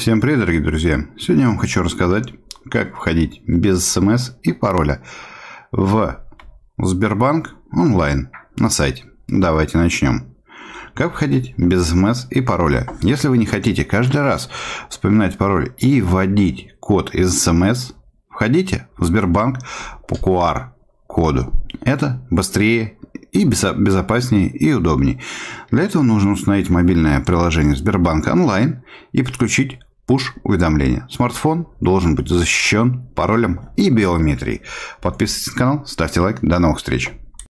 Всем привет, дорогие друзья! Сегодня я вам хочу рассказать, как входить без смс и пароля в Сбербанк онлайн на сайте. Давайте начнем. Как входить без смс и пароля? Если вы не хотите каждый раз вспоминать пароль и вводить код из смс, входите в Сбербанк по QR-коду. Это быстрее и безопаснее и удобнее. Для этого нужно установить мобильное приложение Сбербанк онлайн и подключить Пуш-уведомления. Смартфон должен быть защищен паролем и биометрией. Подписывайтесь на канал, ставьте лайк. До новых встреч.